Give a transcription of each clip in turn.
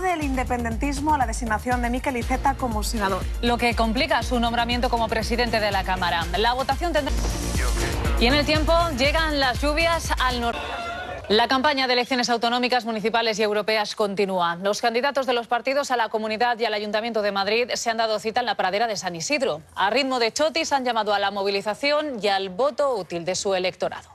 del independentismo a la designación de Miquel Iceta como senador. Lo que complica su nombramiento como presidente de la Cámara. La votación tendrá... Y en el tiempo llegan las lluvias al norte. La campaña de elecciones autonómicas, municipales y europeas continúa. Los candidatos de los partidos a la comunidad y al Ayuntamiento de Madrid se han dado cita en la pradera de San Isidro. A ritmo de chotis han llamado a la movilización y al voto útil de su electorado.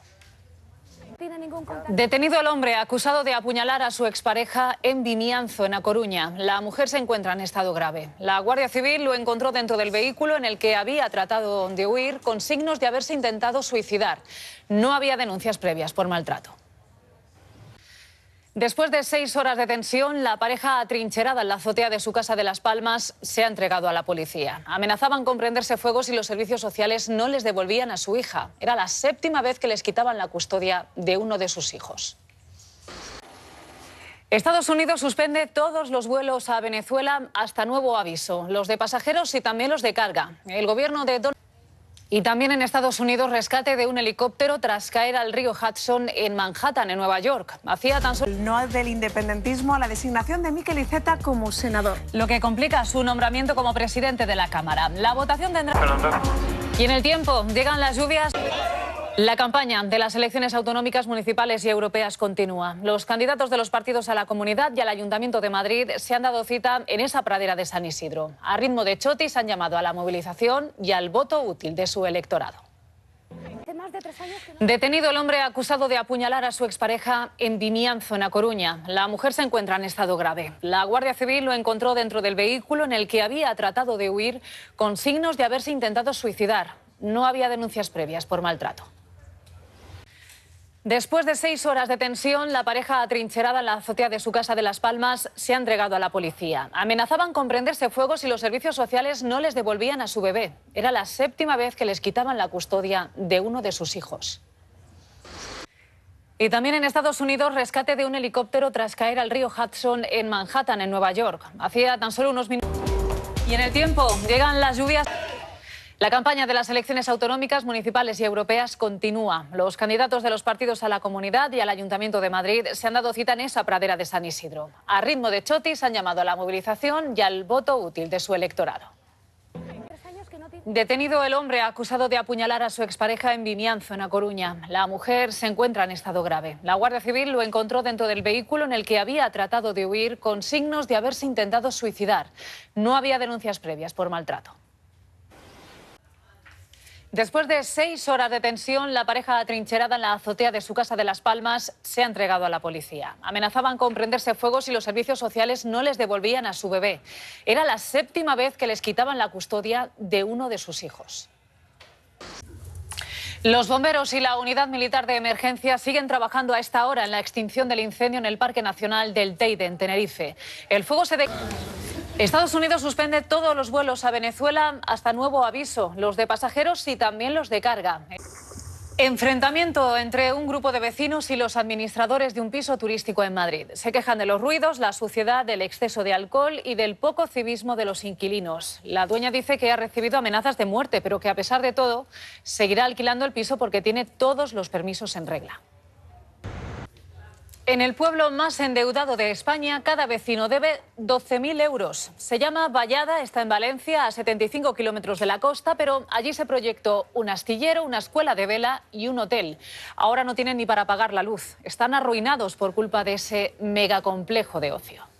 Detenido el hombre acusado de apuñalar a su expareja en Vimianzo, en A Coruña. La mujer se encuentra en estado grave. La Guardia Civil lo encontró dentro del vehículo en el que había tratado de huir con signos de haberse intentado suicidar. No había denuncias previas por maltrato. Después de seis horas de tensión, la pareja atrincherada en la azotea de su casa de Las Palmas se ha entregado a la policía. Amenazaban con prenderse fuego si los servicios sociales no les devolvían a su hija. Era la séptima vez que les quitaban la custodia de uno de sus hijos. Estados Unidos suspende todos los vuelos a Venezuela hasta nuevo aviso, los de pasajeros y también los de carga. El gobierno de y también en Estados Unidos, rescate de un helicóptero tras caer al río Hudson en Manhattan, en Nueva York. Hacía tan solo. No del independentismo a la designación de Mikel Iceta como senador. Lo que complica su nombramiento como presidente de la Cámara. La votación tendrá. Y en el tiempo, llegan las lluvias. La campaña de las elecciones autonómicas, municipales y europeas continúa. Los candidatos de los partidos a la comunidad y al Ayuntamiento de Madrid se han dado cita en esa pradera de San Isidro. A ritmo de chotis han llamado a la movilización y al voto útil de su electorado. Detenido el hombre acusado de apuñalar a su expareja en Vimianzo, en A Coruña. La mujer se encuentra en estado grave. La Guardia Civil lo encontró dentro del vehículo en el que había tratado de huir con signos de haberse intentado suicidar. No había denuncias previas por maltrato. Después de seis horas de tensión, la pareja atrincherada en la azotea de su casa de Las Palmas se ha entregado a la policía. Amenazaban con prenderse fuego si los servicios sociales no les devolvían a su bebé. Era la séptima vez que les quitaban la custodia de uno de sus hijos. Y también en Estados Unidos, rescate de un helicóptero tras caer al río Hudson en Manhattan, en Nueva York. Hacía tan solo unos minutos. Y en el tiempo, llegan las lluvias. La campaña de las elecciones autonómicas, municipales y europeas continúa. Los candidatos de los partidos a la comunidad y al Ayuntamiento de Madrid se han dado cita en esa pradera de San Isidro. A ritmo de chotis han llamado a la movilización y al voto útil de su electorado. Detenido el hombre acusado de apuñalar a su expareja en Vimianzo, en A Coruña. La mujer se encuentra en estado grave. La Guardia Civil lo encontró dentro del vehículo en el que había tratado de huir con signos de haberse intentado suicidar. No había denuncias previas por maltrato. Después de seis horas de tensión, la pareja atrincherada en la azotea de su casa de Las Palmas se ha entregado a la policía. Amenazaban con prenderse fuego si los servicios sociales no les devolvían a su bebé. Era la séptima vez que les quitaban la custodia de uno de sus hijos. Los bomberos y la unidad militar de emergencia siguen trabajando a esta hora en la extinción del incendio en el Parque Nacional del Teide, en Tenerife. El fuego se... Estados Unidos suspende todos los vuelos a Venezuela hasta nuevo aviso, los de pasajeros y también los de carga. Enfrentamiento entre un grupo de vecinos y los administradores de un piso turístico en Madrid. Se quejan de los ruidos, la suciedad, del exceso de alcohol y del poco civismo de los inquilinos. La dueña dice que ha recibido amenazas de muerte, pero que a pesar de todo seguirá alquilando el piso porque tiene todos los permisos en regla. En el pueblo más endeudado de España, cada vecino debe 12.000 euros. Se llama Vallada, está en Valencia, a 75 kilómetros de la costa, pero allí se proyectó un astillero, una escuela de vela y un hotel. Ahora no tienen ni para pagar la luz. Están arruinados por culpa de ese megacomplejo de ocio.